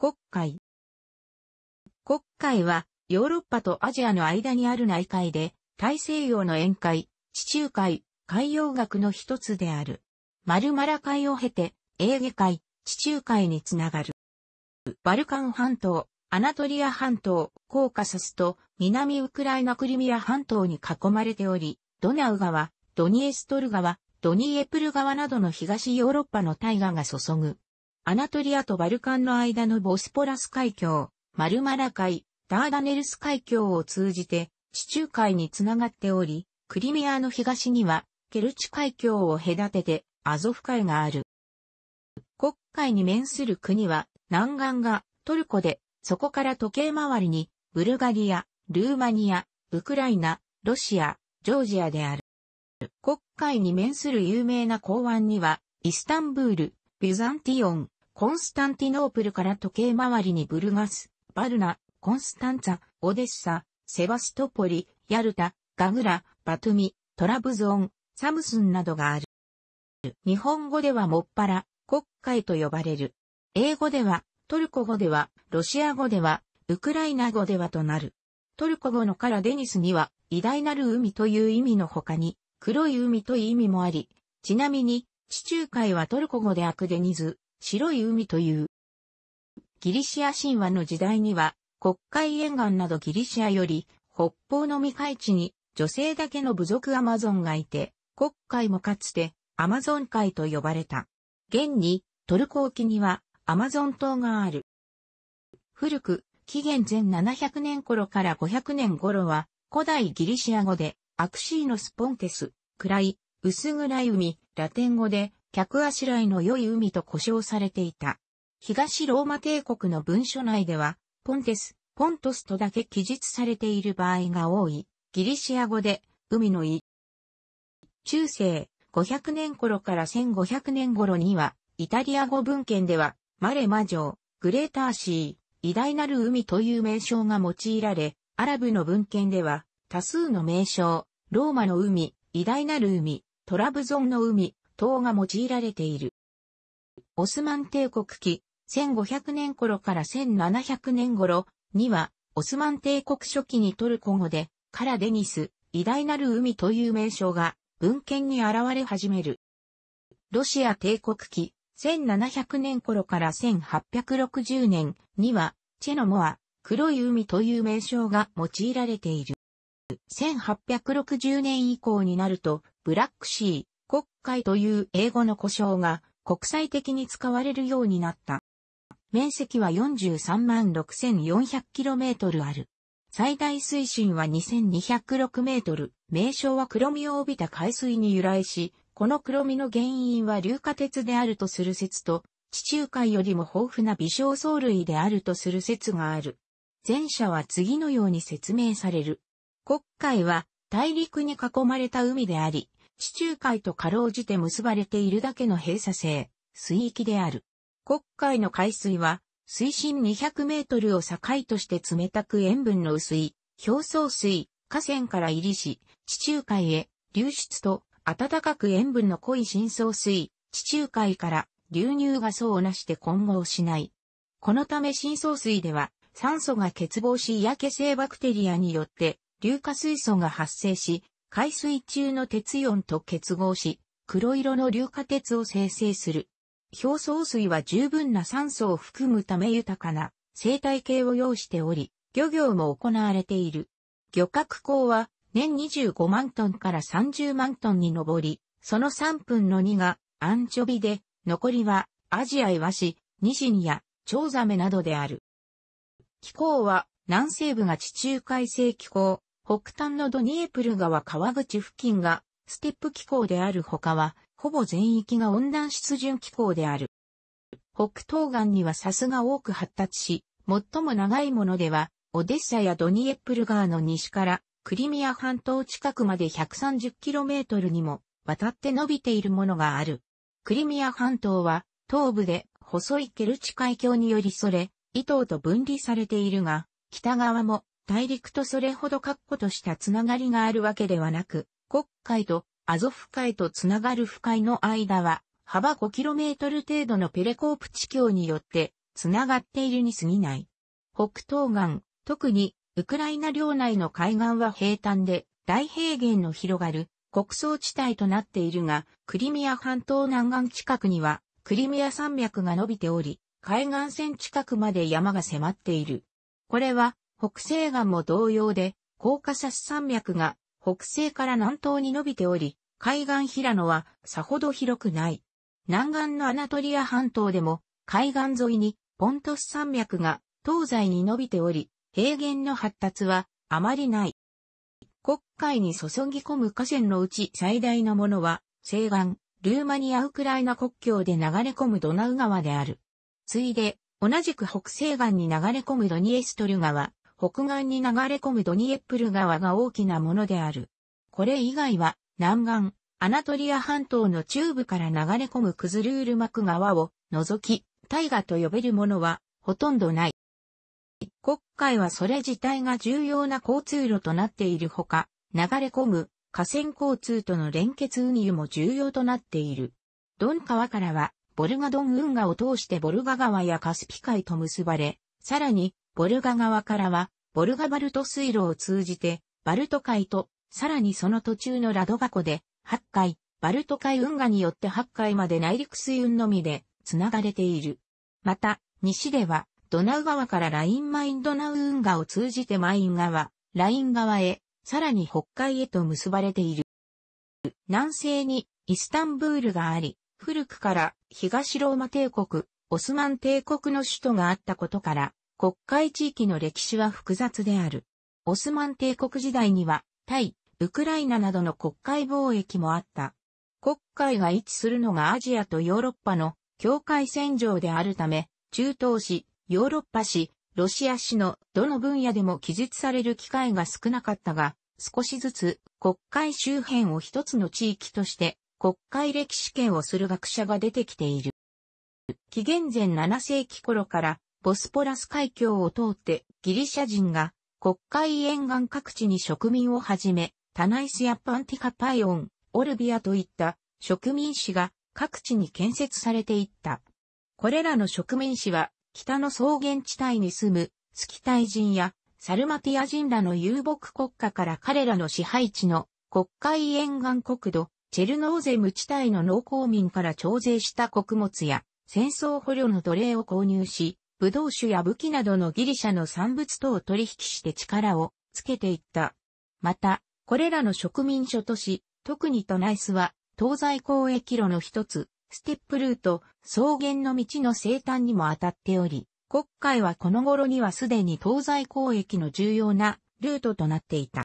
国会。国会は、ヨーロッパとアジアの間にある内海で、大西洋の沿海、地中海、海洋学の一つである。マルマラ海を経て、エーゲ海、地中海につながる。バルカン半島、アナトリア半島、コーカサスと南ウクライナクリミア半島に囲まれており、ドナウ川、ドニエストル川、ドニエプル川などの東ヨーロッパの大河が注ぐアナトリアとバルカンの間のボスポラス海峡、マルマラ海、ダーダネルス海峡を通じて地中海につながっており、クリミアの東にはケルチ海峡を隔ててアゾフ海がある。黒海に面する国は南岸がトルコで、そこから時計回りにブルガリア、ルーマニア、ウクライナ、ロシア、ジョージアである。黒海に面する有名な港湾には、イスタンブール、ビザンティオン、コンスタンティノープルから時計回りにブルガス、バルナ、コンスタンツァ、オデッサ、セバストポリ、ヤルタ、ガグラ、バトゥミ、トラブゾン、サムスンなどがある。日本語ではもっぱら、国会と呼ばれる。英語では、トルコ語では、ロシア語では、ウクライナ語ではとなる。トルコ語のカラデニスには、偉大なる海という意味の他に、黒い海という意味もあり、ちなみに、地中海はトルコ語でアクデニズ、白い海という。ギリシア神話の時代には、国会沿岸などギリシアより、北方の未開地に、女性だけの部族アマゾンがいて、国会もかつて、アマゾン海と呼ばれた。現に、トルコ沖には、アマゾン島がある。古く、紀元前700年頃から500年頃は、古代ギリシア語で、アクシーノスポンテス、暗い、薄暗い海、ラテン語で、客あしらいの良い海と呼称されていた。東ローマ帝国の文書内では、ポンテス、ポントスとだけ記述されている場合が多い、ギリシア語で、海の意。中世、500年頃から1500年頃には、イタリア語文献では、マレマ城、グレーターシー、偉大なる海という名称が用いられ、アラブの文献では、多数の名称、ローマの海、偉大なる海、トラブゾンの海、塔が用いられている。オスマン帝国期、1500年頃から1700年頃には、オスマン帝国初期にトルコ語で、カラデニス、偉大なる海という名称が文献に現れ始める。ロシア帝国期、1700年頃から1860年には、チェノモア、黒い海という名称が用いられている。1860年以降になると、ブラックシー、海という英語の呼称が国際的に使われるようになった。面積は43万 6400km ある。最大水深は 2206m。名称は黒みを帯びた海水に由来し、この黒みの原因は硫化鉄であるとする説と、地中海よりも豊富な微小藻類であるとする説がある。前者は次のように説明される。国海は大陸に囲まれた海であり、地中海と過労じて結ばれているだけの閉鎖性、水域である。黒海の海水は、水深200メートルを境として冷たく塩分の薄い、表層水、河川から入りし、地中海へ流出と、暖かく塩分の濃い深層水、地中海から流入が層をなして混合しない。このため深層水では、酸素が欠乏し嫌気性バクテリアによって、硫化水素が発生し、海水中の鉄イと結合し、黒色の硫化鉄を生成する。表層水は十分な酸素を含むため豊かな生態系を要しており、漁業も行われている。漁獲港は年25万トンから30万トンに上り、その3分の2がアンチョビで、残りはアジアイワシ、ニシニやチョウザメなどである。気候は南西部が地中海性気候、北端のドニエプル川川口付近がステップ気候である他は、ほぼ全域が温暖湿潤気候である。北東岸にはサスが多く発達し、最も長いものでは、オデッサやドニエプル川の西からクリミア半島近くまで 130km にも渡って伸びているものがある。クリミア半島は東部で細いケルチ海峡によりそれ、伊東と分離されているが、北側も大陸とそれほど確固としたつながりがあるわけではなく、黒海とアゾフ海とつながる不海の間は、幅 5km 程度のペレコープ地峡によって、つながっているに過ぎない。北東岸、特に、ウクライナ領内の海岸は平坦で、大平原の広がる、国葬地帯となっているが、クリミア半島南岸近くには、クリミア山脈が伸びており、海岸線近くまで山が迫っている。これは、北西岸も同様で、高架サス山脈が北西から南東に伸びており、海岸平野はさほど広くない。南岸のアナトリア半島でも、海岸沿いにポントス山脈が東西に伸びており、平原の発達はあまりない。国海に注ぎ込む河川のうち最大のものは、西岸、ルーマニア・ウクライナ国境で流れ込むドナウ川である。ついで、同じく北西岸に流れ込むドニエストル川、北岸に流れ込むドニエプル川が大きなものである。これ以外は、南岸、アナトリア半島の中部から流れ込むクズルール幕川を除き、大河と呼べるものはほとんどない。国会はそれ自体が重要な交通路となっているほか、流れ込む河川交通との連結運輸も重要となっている。ドン川からは、ボルガドン運河を通してボルガ川やカスピ海と結ばれ、さらにボルガ川からは、ボルガバルト水路を通じて、バルト海と、さらにその途中のラドガ湖で、八海、バルト海運河によって八海まで内陸水運のみで、繋がれている。また、西では、ドナウ川からラインマインドナウ運河を通じてマイン川、ライン川へ、さらに北海へと結ばれている。南西にイスタンブールがあり、古くから東ローマ帝国、オスマン帝国の首都があったことから、国会地域の歴史は複雑である。オスマン帝国時代には、対ウクライナなどの国会貿易もあった。国会が位置するのがアジアとヨーロッパの境界線上であるため、中東史、ヨーロッパ史、ロシア史のどの分野でも記述される機会が少なかったが、少しずつ国会周辺を一つの地域として国会歴史権をする学者が出てきている。紀元前7世紀頃からボスポラス海峡を通ってギリシャ人が国会沿岸各地に植民をはじめ、タナイスやパンティカパイオン、オルビアといった植民市が各地に建設されていった。これらの植民市は北の草原地帯に住むスキタイ人やサルマティア人らの遊牧国家から彼らの支配地の国会沿岸国土、チェルノーゼム地帯の農耕民から徴税した穀物や戦争捕虜の奴隷を購入し、ブドウ酒や武器などのギリシャの産物等を取引して力をつけていった。また、これらの植民所都市、特にトナイスは、東西交易路の一つ、ステップルート、草原の道の生誕にも当たっており、国会はこの頃にはすでに東西交易の重要なルートとなっていた。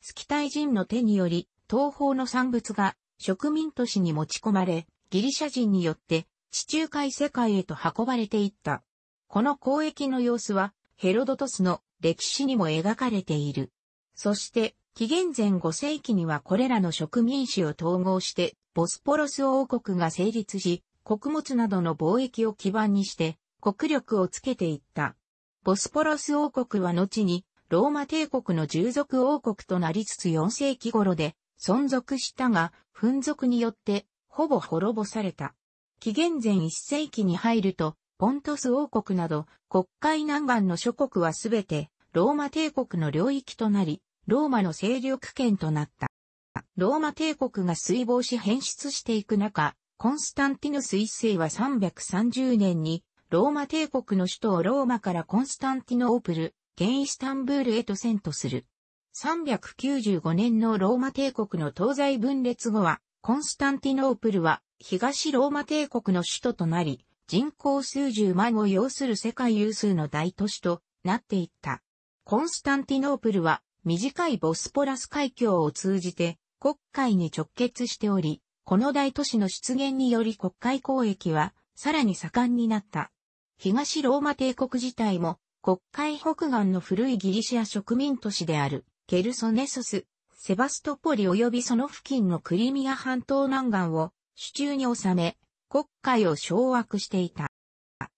スキタイ人の手により、東方の産物が植民都市に持ち込まれ、ギリシャ人によって地中海世界へと運ばれていった。この交易の様子は、ヘロドトスの歴史にも描かれている。そして、紀元前5世紀にはこれらの植民地を統合して、ボスポロス王国が成立し、穀物などの貿易を基盤にして、国力をつけていった。ボスポロス王国は後に、ローマ帝国の従属王国となりつつ4世紀頃で、存続したが、紛族によって、ほぼ滅ぼされた。紀元前1世紀に入ると、ポントス王国など、国会南岸の諸国はすべて、ローマ帝国の領域となり、ローマの勢力圏となった。ローマ帝国が衰亡し変質していく中、コンスタンティヌス一世は330年に、ローマ帝国の首都をローマからコンスタンティノープル、現イスタンブールへと遷都する。395年のローマ帝国の東西分裂後は、コンスタンティノープルは東ローマ帝国の首都となり、人口数十万を要する世界有数の大都市となっていった。コンスタンティノープルは短いボスポラス海峡を通じて国会に直結しており、この大都市の出現により国会交易はさらに盛んになった。東ローマ帝国自体も国会北岸の古いギリシア植民都市であるケルソネソス、セバストポリ及びその付近のクリミア半島南岸を手中に収め、国会を掌握していた。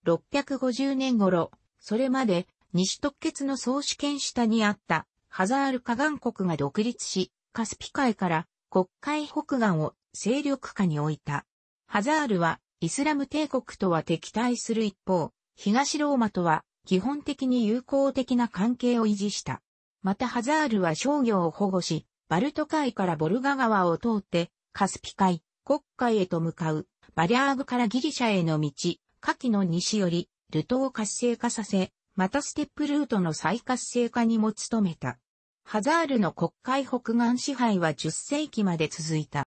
650年頃、それまで西特決の総主権下にあったハザール河岸国が独立し、カスピ海から国会北岸を勢力下に置いた。ハザールはイスラム帝国とは敵対する一方、東ローマとは基本的に友好的な関係を維持した。またハザールは商業を保護し、バルト海からボルガ川を通ってカスピ海、国会へと向かう、バリアーグからギリシャへの道、下記の西より、ルトを活性化させ、またステップルートの再活性化にも努めた。ハザールの国会北岸支配は10世紀まで続いた。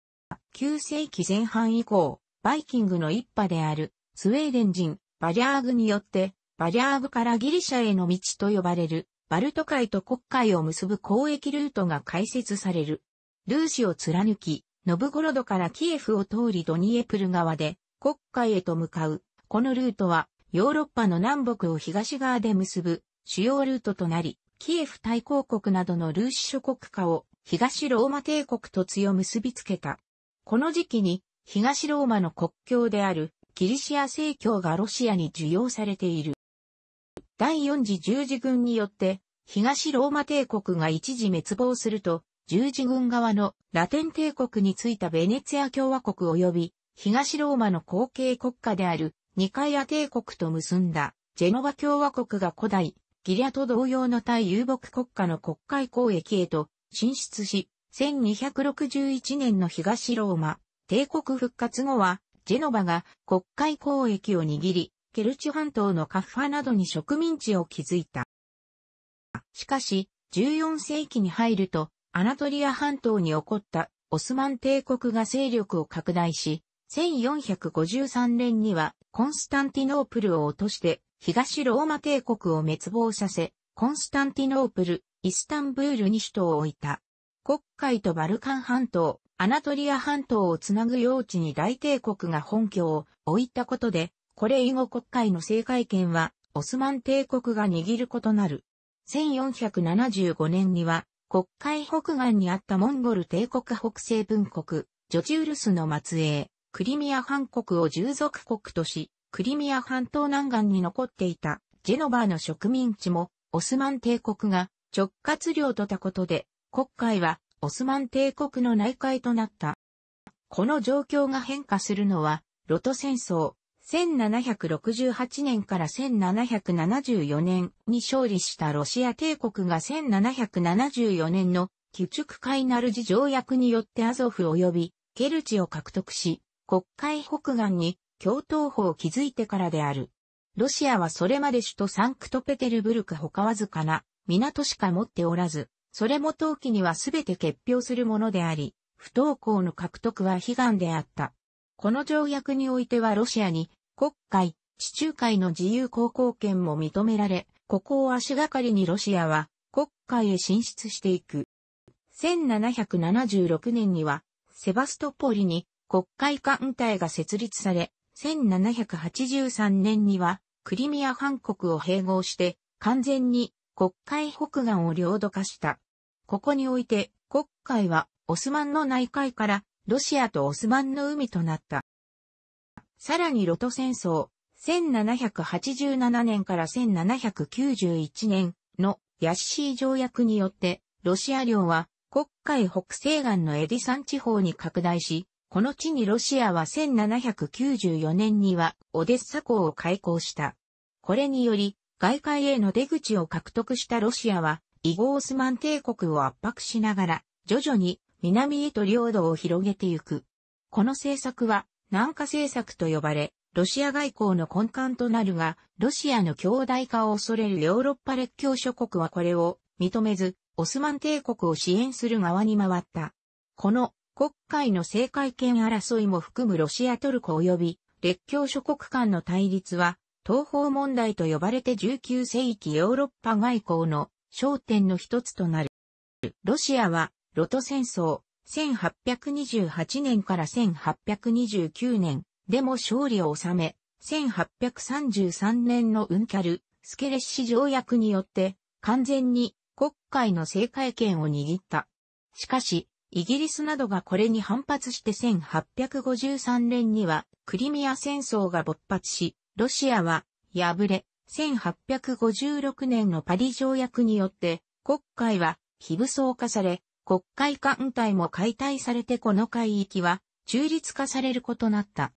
9世紀前半以降、バイキングの一派である、スウェーデン人、バリアーグによって、バリアーグからギリシャへの道と呼ばれる、バルト海と国海を結ぶ交易ルートが開設される。ルーシを貫き、ノブゴロドからキエフを通りドニエプル側で国会へと向かう。このルートはヨーロッパの南北を東側で結ぶ主要ルートとなり、キエフ大公国などのルーシ諸国家を東ローマ帝国と強結びつけた。この時期に東ローマの国境であるキリシア正教がロシアに受容されている。第四次十字軍によって東ローマ帝国が一時滅亡すると十字軍側のラテン帝国についたベネツィア共和国及び東ローマの後継国家であるニカイア帝国と結んだジェノバ共和国が古代ギリアと同様の対遊牧国家の国会交易へと進出し、1261年の東ローマ帝国復活後はジェノバが国会交易を握り、ケルチ半島のカッファなどに植民地を築いた。しかし、14世紀に入ると、アナトリア半島に起こったオスマン帝国が勢力を拡大し、1453年にはコンスタンティノープルを落として東ローマ帝国を滅亡させ、コンスタンティノープル、イスタンブールに首都を置いた。国会とバルカン半島、アナトリア半島をつなぐ用地に大帝国が本拠を置いたことで、これ以後国会の政界権はオスマン帝国が握ることなる。1475年には国会北岸にあったモンゴル帝国北西分国、ジョジュールスの末裔、クリミア半国を従属国とし、クリミア半島南岸に残っていたジェノバーの植民地もオスマン帝国が直轄領とたことで、国会はオスマン帝国の内海となった。この状況が変化するのは、ロト戦争、1768年から1774年に勝利したロシア帝国が1774年の基築海ナルジ条約によってアゾフ及びケルチを獲得し、国会北岸に共闘法を築いてからである。ロシアはそれまで首都サンクトペテルブルク他わずかな港しか持っておらず、それも陶器にはすべて欠票するものであり、不登校の獲得は悲願であった。この条約においてはロシアに国会、地中海の自由航行権も認められ、ここを足がかりにロシアは国会へ進出していく。1776年には、セバストポリに国会艦隊が設立され、1783年には、クリミア半国を併合して、完全に国会北岸を領土化した。ここにおいて、国会はオスマンの内海からロシアとオスマンの海となった。さらにロト戦争、1787年から1791年のヤッシー条約によって、ロシア領は国会北西岸のエディサン地方に拡大し、この地にロシアは1794年にはオデッサ港を開港した。これにより、外界への出口を獲得したロシアは、イゴースマン帝国を圧迫しながら、徐々に南へと領土を広げてゆく。この政策は、南下政策と呼ばれ、ロシア外交の根幹となるが、ロシアの強大化を恐れるヨーロッパ列強諸国はこれを認めず、オスマン帝国を支援する側に回った。この国会の政界権争いも含むロシアトルコ及び列強諸国間の対立は、東方問題と呼ばれて19世紀ヨーロッパ外交の焦点の一つとなる。ロシアは、ロト戦争、1828年から1829年でも勝利を収め、1833年のウンキャル、スケレッシ条約によって完全に国会の政界権を握った。しかし、イギリスなどがこれに反発して1853年にはクリミア戦争が勃発し、ロシアは敗れ、1856年のパリ条約によって国会は非武装化され、国会艦隊も解体されてこの海域は中立化されることなった。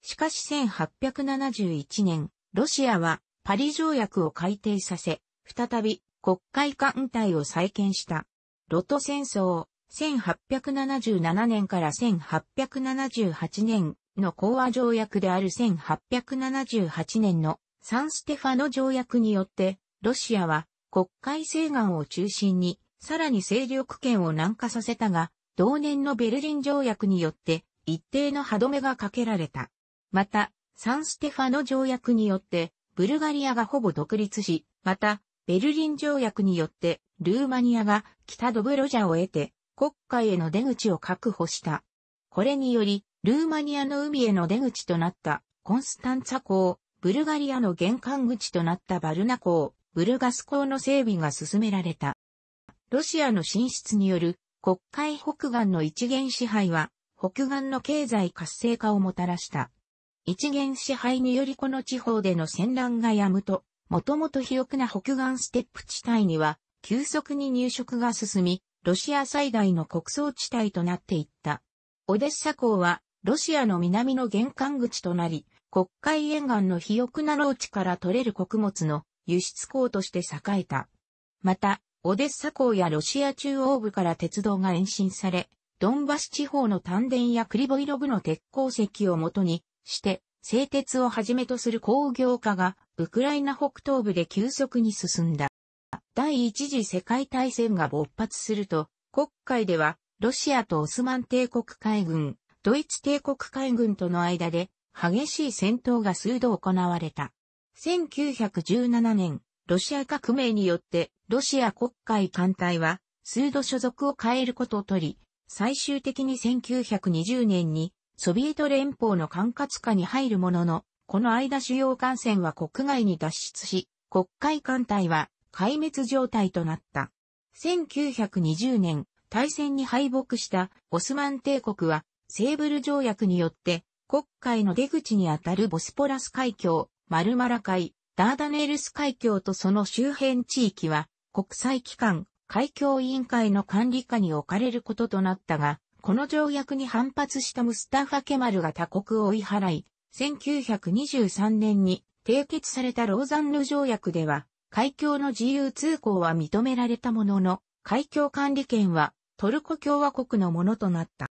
しかし1871年、ロシアはパリ条約を改定させ、再び国会艦隊を再建した。ロト戦争、1877年から1878年の講和条約である1878年のサンステファノ条約によって、ロシアは国会西岸を中心にさらに勢力圏を南下させたが、同年のベルリン条約によって一定の歯止めがかけられた。また、サンステファの条約によって、ブルガリアがほぼ独立し、また、ベルリン条約によって、ルーマニアが北ドブロジャを得て、国会への出口を確保した。これにより、ルーマニアの海への出口となったコンスタンツァ港、ブルガリアの玄関口となったバルナ港、ブルガス港の整備が進められた。ロシアの進出による国会北岸の一元支配は北岸の経済活性化をもたらした。一元支配によりこの地方での戦乱がやむと、もともと肥沃な北岸ステップ地帯には急速に入植が進み、ロシア最大の国葬地帯となっていった。オデッサ港はロシアの南の玄関口となり、国会沿岸の肥沃な農地から取れる穀物の輸出港として栄えた。また、オデッサ港やロシア中央部から鉄道が延伸され、ドンバス地方の丹田やクリボイロブの鉄鉱石をもとにして、製鉄をはじめとする工業化が、ウクライナ北東部で急速に進んだ。第一次世界大戦が勃発すると、国会では、ロシアとオスマン帝国海軍、ドイツ帝国海軍との間で、激しい戦闘が数度行われた。1917年、ロシア革命によってロシア国会艦隊は、数度所属を変えることをとり、最終的に1920年に、ソビエト連邦の管轄下に入るものの、この間主要艦船は国外に脱出し、国会艦隊は壊滅状態となった。1920年、大戦に敗北したオスマン帝国は、セーブル条約によって、国会の出口にあたるボスポラス海峡、マルマラ海、ダーダネールス海峡とその周辺地域は、国際機関、海峡委員会の管理下に置かれることとなったが、この条約に反発したムスタファ・ケマルが他国を追い払い、1923年に締結されたローザンヌ条約では、海峡の自由通行は認められたものの、海峡管理権はトルコ共和国のものとなった。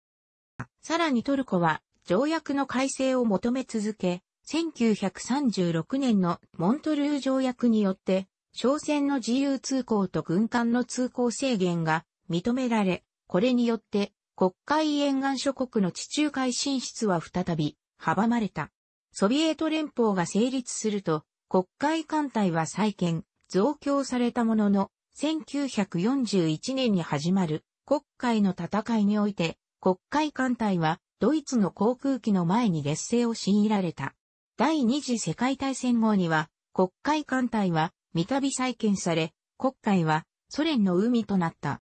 さらにトルコは条約の改正を求め続け、1936年のモントルー条約によって商船の自由通行と軍艦の通行制限が認められ、これによって国会沿岸諸国の地中海進出は再び阻まれた。ソビエト連邦が成立すると、国会艦隊は再建、増強されたものの、1941年に始まる国会の戦いにおいて、国会艦隊はドイツの航空機の前に劣勢を強いられた。第二次世界大戦後には、国会艦隊は三度再建され、黒海はソ連の海となった。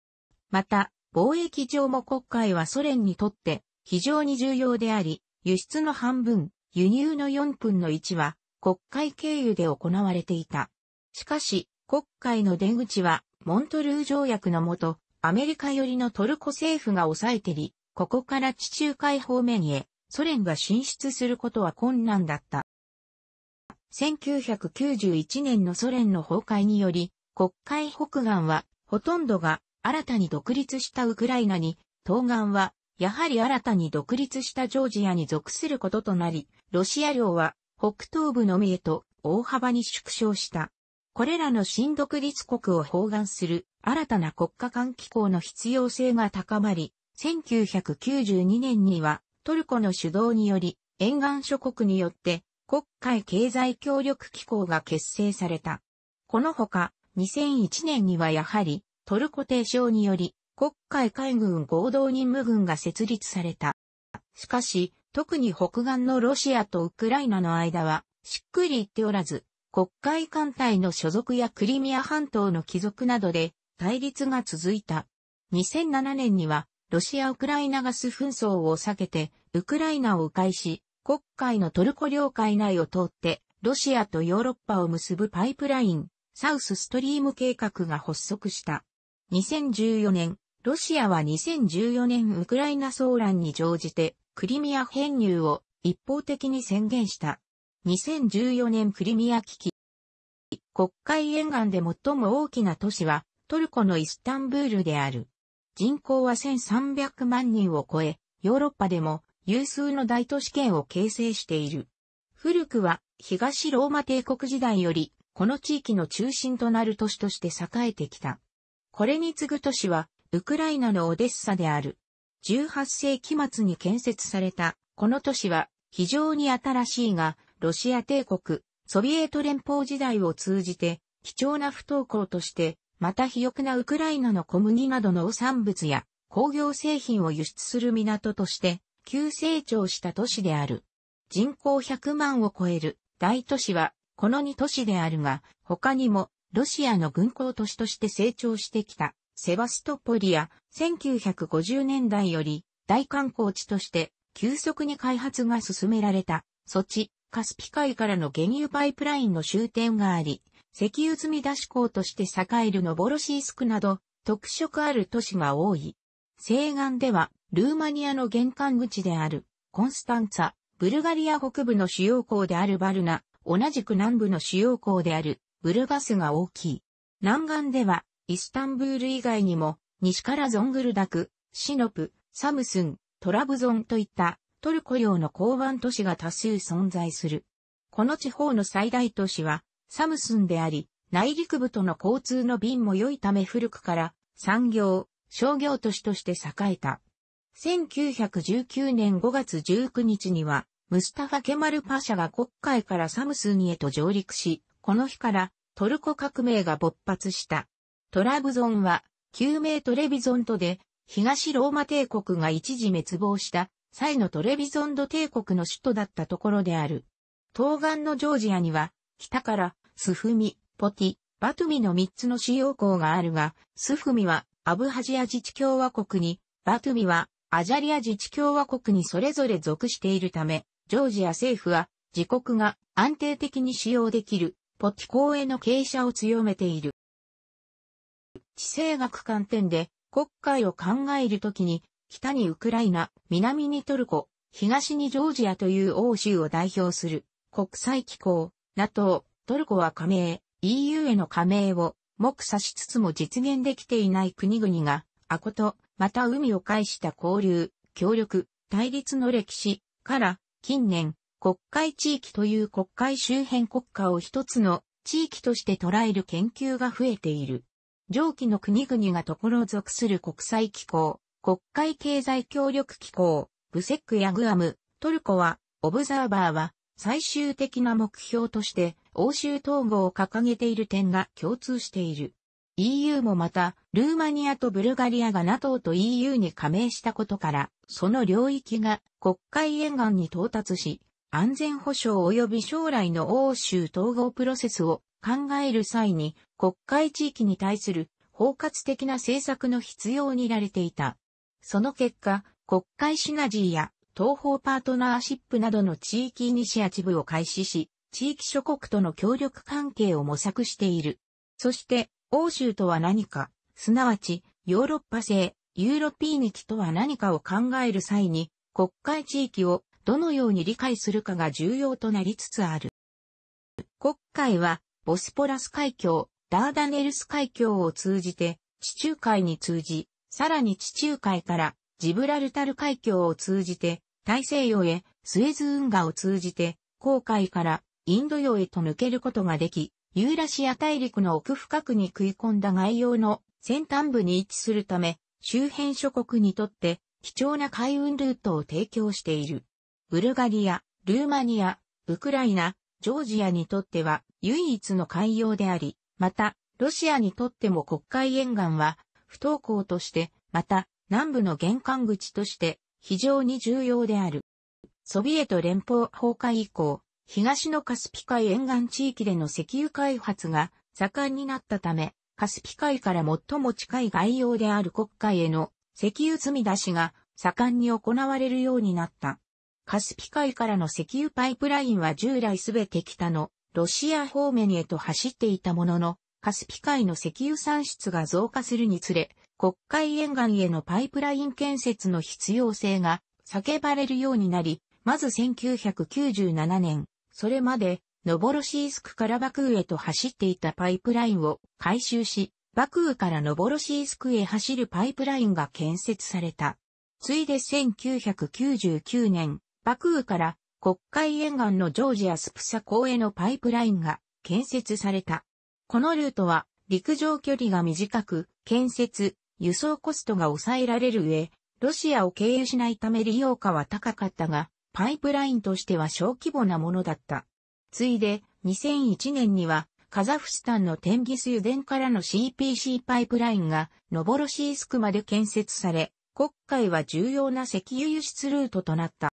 また、貿易上も黒海はソ連にとって非常に重要であり、輸出の半分、輸入の4分の1は黒海経由で行われていた。しかし、黒海の出口はモントルー条約のもと、アメリカ寄りのトルコ政府が抑えてり、ここから地中海方面へソ連が進出することは困難だった。1991年のソ連の崩壊により、国会北岸はほとんどが新たに独立したウクライナに、東岸はやはり新たに独立したジョージアに属することとなり、ロシア領は北東部のみへと大幅に縮小した。これらの新独立国を包含する新たな国家間機構の必要性が高まり、1992年にはトルコの主導により沿岸諸国によって国会経済協力機構が結成された。このほか、2001年にはやはり、トルコ提唱により、国会海軍合同任務軍が設立された。しかし、特に北岸のロシアとウクライナの間は、しっくりいっておらず、国会艦隊の所属やクリミア半島の帰属などで、対立が続いた。2007年には、ロシア・ウクライナガス紛争を避けて、ウクライナを迂回し、国会のトルコ領海内を通って、ロシアとヨーロッパを結ぶパイプライン、サウスストリーム計画が発足した。2014年、ロシアは2014年ウクライナ騒乱に乗じて、クリミア編入を一方的に宣言した。2014年クリミア危機。国会沿岸で最も大きな都市は、トルコのイスタンブールである。人口は1300万人を超え、ヨーロッパでも有数の大都市圏を形成している。古くは東ローマ帝国時代より、この地域の中心となる都市として栄えてきた。これに次ぐ都市は、ウクライナのオデッサである。18世紀末に建設された、この都市は非常に新しいが、ロシア帝国、ソビエト連邦時代を通じて、貴重な不登校として、また肥沃なウクライナの小麦などの産物や工業製品を輸出する港として急成長した都市である。人口100万を超える大都市はこの2都市であるが、他にもロシアの軍港都市として成長してきたセバストポリや1950年代より大観光地として急速に開発が進められた措置、カスピ海からの原油パイプラインの終点があり、石油積み出し港として栄えるノボロシースクなど特色ある都市が多い。西岸ではルーマニアの玄関口である、コンスタンツァ、ブルガリア北部の主要港であるバルナ、同じく南部の主要港である、ブルガスが大きい。南岸では、イスタンブール以外にも、西からゾングルダク、シノプ、サムスン、トラブゾンといったトルコ領の港湾都市が多数存在する。この地方の最大都市はサムスンであり、内陸部との交通の便も良いため古くから産業、商業都市として栄えた。1919年5月19日には、ムスタファ・ケマル・パシャが国会からサムスーニへと上陸し、この日からトルコ革命が勃発した。トラブゾンは、旧名トレビゾンとで、東ローマ帝国が一時滅亡した際のトレビゾンド帝国の首都だったところである。東岸のジョージアには、北からスフミ、ポティ、バトミの3つの主要港があるが、スフミはアブハジア自治共和国に、バトミはアジャリア自治共和国にそれぞれ属しているため、ジョージア政府は自国が安定的に使用できるポティ港への傾斜を強めている。地政学観点で国会を考えるときに、北にウクライナ、南にトルコ、東にジョージアという欧州を代表する国際機構、NATO、トルコは加盟、EU への加盟を目指しつつも実現できていない国々が、アコト、また海を介した交流、協力、対立の歴史から、近年、国会地域という国会周辺国家を一つの地域として捉える研究が増えている。上記の国々がところ属する国際機構、国会経済協力機構、ブセックやグアム、トルコは、オブザーバーは、最終的な目標として、欧州統合を掲げている点が共通している。EU もまた、ルーマニアとブルガリアが NATO と EU に加盟したことから、その領域が国会沿岸に到達し、安全保障及び将来の欧州統合プロセスを考える際に、国会地域に対する包括的な政策の必要にられていた。その結果、国会シナジーや東方パートナーシップなどの地域イニシアチブを開始し、地域諸国との協力関係を模索している。そして、欧州とは何か、すなわち、ヨーロッパ製、ユーロピーニキとは何かを考える際に、国会地域をどのように理解するかが重要となりつつある。国会は、ボスポラス海峡、ダーダネルス海峡を通じて、地中海に通じ、さらに地中海からジブラルタル海峡を通じて、大西洋へスエズ運河を通じて、航海からインド洋へと抜けることができ、ユーラシア大陸の奥深くに食い込んだ外洋の先端部に位置するため、周辺諸国にとって貴重な海運ルートを提供している。ブルガリア、ルーマニア、ウクライナ、ジョージアにとっては唯一の海洋であり、また、ロシアにとっても国会沿岸は不登校として、また、南部の玄関口として非常に重要である。ソビエト連邦崩壊以降、東のカスピ海沿岸地域での石油開発が盛んになったため、カスピ海から最も近い外洋である国海への石油積み出しが盛んに行われるようになった。カスピ海からの石油パイプラインは従来すべて北のロシア方面へと走っていたものの、カスピ海の石油産出が増加するにつれ、国会沿岸へのパイプライン建設の必要性が叫ばれるようになり、まず1997年、それまで、ノボロシースクからバクーへと走っていたパイプラインを回収し、バクーからノボロシースクへ走るパイプラインが建設された。ついで1999年、バクーから国会沿岸のジョージアスプサ港へのパイプラインが建設された。このルートは陸上距離が短く、建設、輸送コストが抑えられる上、ロシアを経由しないため利用価は高かったが、パイプラインとしては小規模なものだった。ついで、2001年には、カザフスタンのテンギス油田からの CPC パイプラインが、ノボロシースクまで建設され、国会は重要な石油輸出ルートとなった。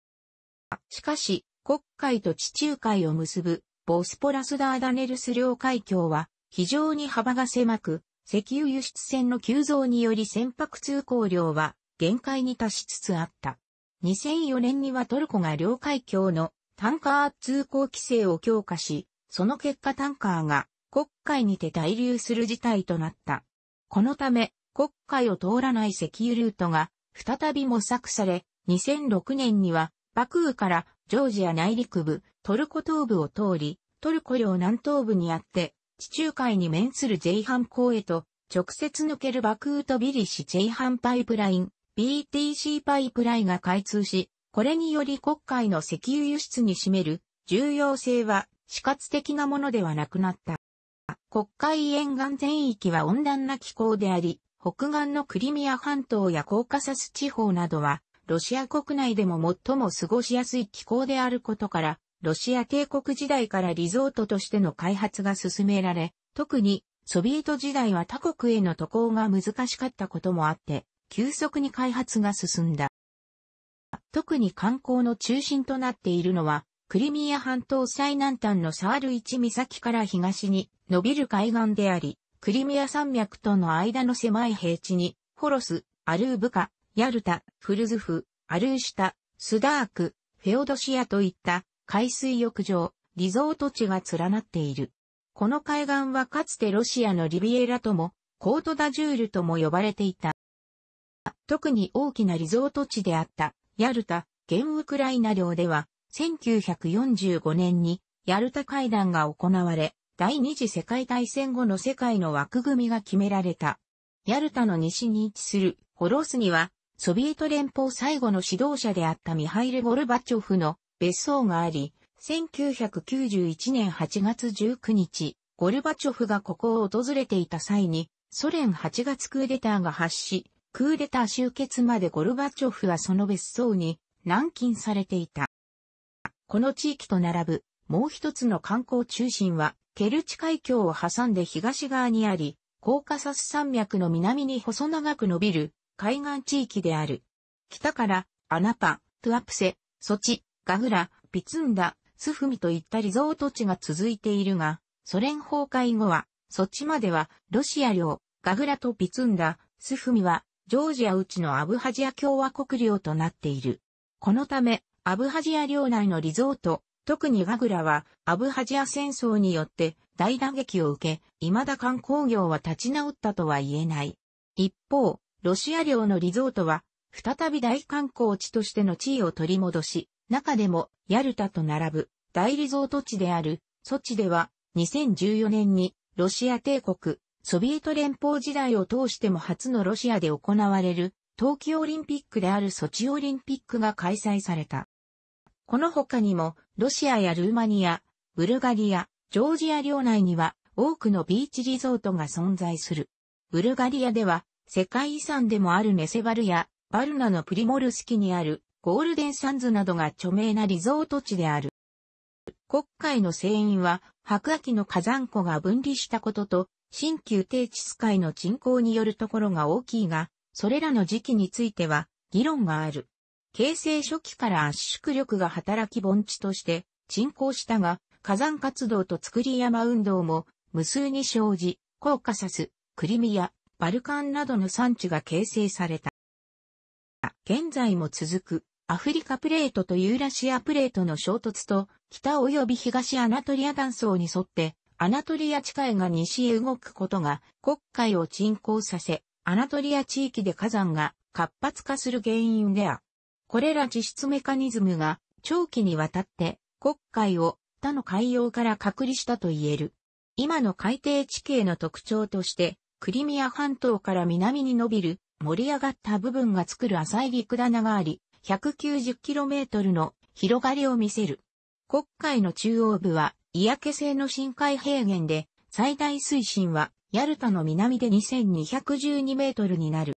しかし、国会と地中海を結ぶ、ボスポラスダーダネルス領海峡は、非常に幅が狭く、石油輸出船の急増により船舶通行量は限界に達しつつあった。2004年にはトルコが両海峡のタンカー通行規制を強化し、その結果タンカーが国会にて滞留する事態となった。このため、国会を通らない石油ルートが再び模索され、2006年にはバクーからジョージア内陸部、トルコ東部を通り、トルコ領南東部にあって、地中海に面するジェイハン港へと直接抜けるバクーとビリシジェイハンパイプライン BTC パイプライが開通し、これにより国会の石油輸出に占める重要性は死活的なものではなくなった。国会沿岸全域は温暖な気候であり、北岸のクリミア半島やコーカサス地方などは、ロシア国内でも最も過ごしやすい気候であることから、ロシア帝国時代からリゾートとしての開発が進められ、特にソビエト時代は他国への渡航が難しかったこともあって、急速に開発が進んだ。特に観光の中心となっているのは、クリミア半島最南端のサール一岬から東に伸びる海岸であり、クリミア山脈との間の狭い平地に、ホロス、アルーブカ、ヤルタ、フルズフ、アルーシタ、スダーク、フェオドシアといった海水浴場、リゾート地が連なっている。この海岸はかつてロシアのリビエラとも、コートダジュールとも呼ばれていた。特に大きなリゾート地であったヤルタ、現ウクライナ領では、1945年にヤルタ会談が行われ、第二次世界大戦後の世界の枠組みが決められた。ヤルタの西に位置するホロースには、ソビエト連邦最後の指導者であったミハイル・ゴルバチョフの別荘があり、1991年8月19日、ゴルバチョフがここを訪れていた際に、ソ連8月クーデターが発し、クーデター終結までゴルバチョフはその別荘に軟禁されていた。この地域と並ぶもう一つの観光中心はケルチ海峡を挟んで東側にあり、コーカサス山脈の南に細長く伸びる海岸地域である。北からアナパ、トゥアプセ、ソチ、ガグラ、ピツンダ、スフミといったリゾート地が続いているが、ソ連崩壊後は、ソチまではロシア領、ガグラとピツンダ、スフミはジョージア内のアブハジア共和国領となっている。このため、アブハジア領内のリゾート、特にガグラは、アブハジア戦争によって大打撃を受け、未だ観光業は立ち直ったとは言えない。一方、ロシア領のリゾートは、再び大観光地としての地位を取り戻し、中でも、ヤルタと並ぶ大リゾート地である、ソチでは、2014年に、ロシア帝国、ソビエト連邦時代を通しても初のロシアで行われる、冬季オリンピックであるソチオリンピックが開催された。この他にも、ロシアやルーマニア、ブルガリア、ジョージア領内には多くのビーチリゾートが存在する。ブルガリアでは世界遺産でもあるネセバルやバルナのプリモルスキにあるゴールデンサンズなどが著名なリゾート地である。国会の船員は白亜紀の火山湖が分離したことと新旧低地スカイの沈降によるところが大きいが、それらの時期については議論がある。形成初期から圧縮力が働き盆地として沈降したが、火山活動と造り山運動も無数に生じ、コーカサス、クリミア、バルカンなどの産地が形成された。現在も続くアフリカプレートとユーラシアプレートの衝突と北及び東アナトリア断層に沿ってアナトリア地海が西へ動くことが黒海を沈降させ、アナトリア地域で火山が活発化する原因であ。これら地質メカニズムが長期にわたって黒海を他の海洋から隔離したと言える。今の海底地形の特徴として、クリミア半島から南に伸びる盛り上がった部分が作る浅い陸棚があり、190km の広がりを見せる。黒海の中央部は嫌気性の深海平原で、最大水深は、ヤルタの南で2212メートルになる。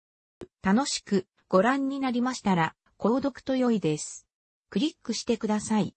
楽しくご覧になりましたら、購読と良いです。クリックしてください。